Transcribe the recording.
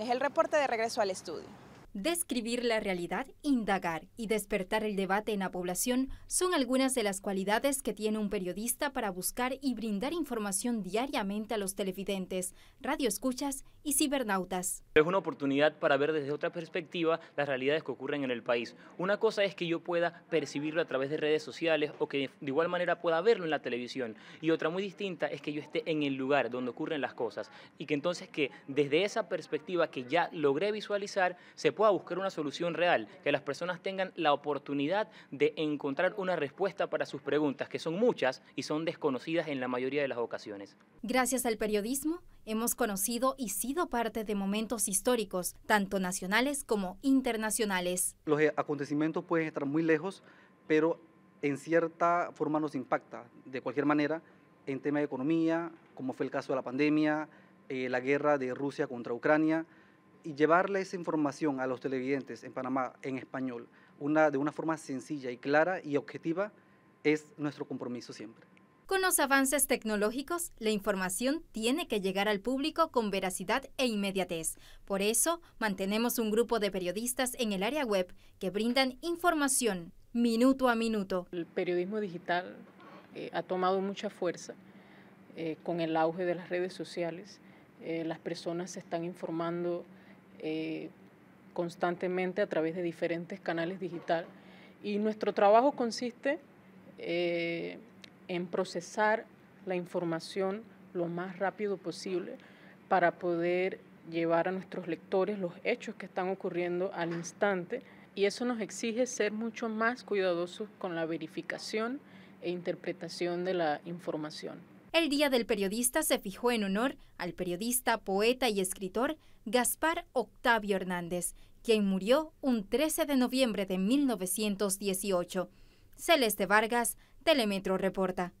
Es el reporte de regreso al estudio. Describir la realidad, indagar y despertar el debate en la población son algunas de las cualidades que tiene un periodista para buscar y brindar información diariamente a los televidentes, radioescuchas y cibernautas. Es una oportunidad para ver desde otra perspectiva las realidades que ocurren en el país. Una cosa es que yo pueda percibirlo a través de redes sociales o que de igual manera pueda verlo en la televisión. Y otra muy distinta es que yo esté en el lugar donde ocurren las cosas y que entonces que desde esa perspectiva que ya logré visualizar se pueda a buscar una solución real, que las personas tengan la oportunidad de encontrar una respuesta para sus preguntas, que son muchas y son desconocidas en la mayoría de las ocasiones. Gracias al periodismo, hemos conocido y sido parte de momentos históricos, tanto nacionales como internacionales. Los eh, acontecimientos pueden estar muy lejos, pero en cierta forma nos impacta, de cualquier manera, en tema de economía, como fue el caso de la pandemia, eh, la guerra de Rusia contra Ucrania, y llevarle esa información a los televidentes en Panamá en español de una forma sencilla y clara y objetiva es nuestro compromiso siempre. Con los avances tecnológicos, la información tiene que llegar al público con veracidad e inmediatez. Por eso, mantenemos un grupo de periodistas en el área web que brindan información minuto a minuto. El periodismo digital eh, ha tomado mucha fuerza eh, con el auge de las redes sociales. Eh, las personas se están informando eh, constantemente a través de diferentes canales digitales. Y nuestro trabajo consiste eh, en procesar la información lo más rápido posible para poder llevar a nuestros lectores los hechos que están ocurriendo al instante y eso nos exige ser mucho más cuidadosos con la verificación e interpretación de la información. El Día del Periodista se fijó en honor al periodista, poeta y escritor Gaspar Octavio Hernández, quien murió un 13 de noviembre de 1918. Celeste Vargas, Telemetro Reporta.